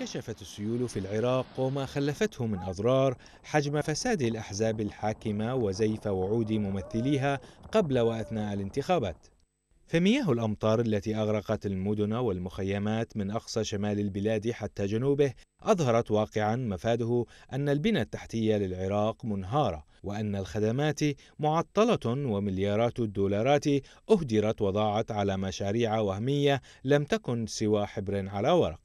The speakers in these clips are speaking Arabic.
كشفت السيول في العراق وما خلفته من أضرار حجم فساد الأحزاب الحاكمة وزيف وعود ممثليها قبل وأثناء الانتخابات فمياه الأمطار التي أغرقت المدن والمخيمات من أقصى شمال البلاد حتى جنوبه أظهرت واقعا مفاده أن البنى التحتية للعراق منهارة وأن الخدمات معطلة ومليارات الدولارات أهدرت وضاعت على مشاريع وهمية لم تكن سوى حبر على ورق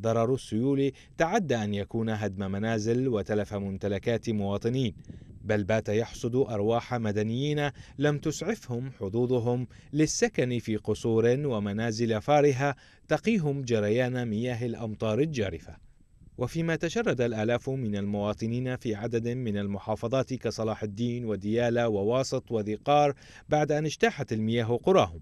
ضرر السيول تعدى أن يكون هدم منازل وتلف ممتلكات مواطنين بل بات يحصد أرواح مدنيين لم تسعفهم حظوظهم للسكن في قصور ومنازل فارهة تقيهم جريان مياه الأمطار الجارفة وفيما تشرد الآلاف من المواطنين في عدد من المحافظات كصلاح الدين وديالى وواسط وذقار بعد أن اجتاحت المياه قراهم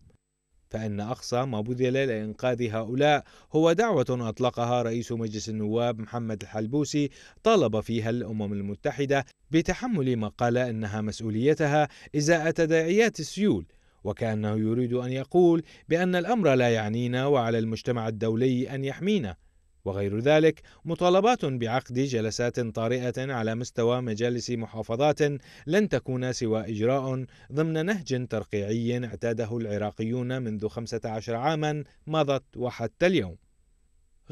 فإن أقصى ما بذل لإنقاذ هؤلاء هو دعوة أطلقها رئيس مجلس النواب محمد الحلبوسي طالب فيها الأمم المتحدة بتحمل ما قال إنها مسؤوليتها إزاء تداعيات السيول وكأنه يريد أن يقول بأن الأمر لا يعنينا وعلى المجتمع الدولي أن يحمينا وغير ذلك مطالبات بعقد جلسات طارئة على مستوى مجالس محافظات لن تكون سوى إجراء ضمن نهج ترقيعي اعتاده العراقيون منذ 15 عاما مضت وحتى اليوم.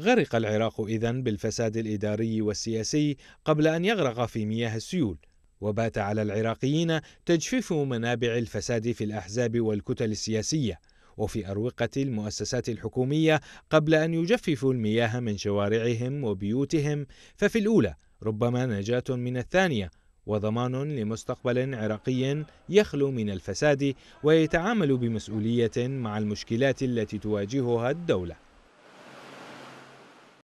غرق العراق إذا بالفساد الإداري والسياسي قبل أن يغرق في مياه السيول. وبات على العراقيين تجفيف منابع الفساد في الأحزاب والكتل السياسية وفي أروقة المؤسسات الحكومية قبل أن يجففوا المياه من شوارعهم وبيوتهم ففي الأولى ربما نجاة من الثانية وضمان لمستقبل عراقي يخلو من الفساد ويتعامل بمسؤولية مع المشكلات التي تواجهها الدولة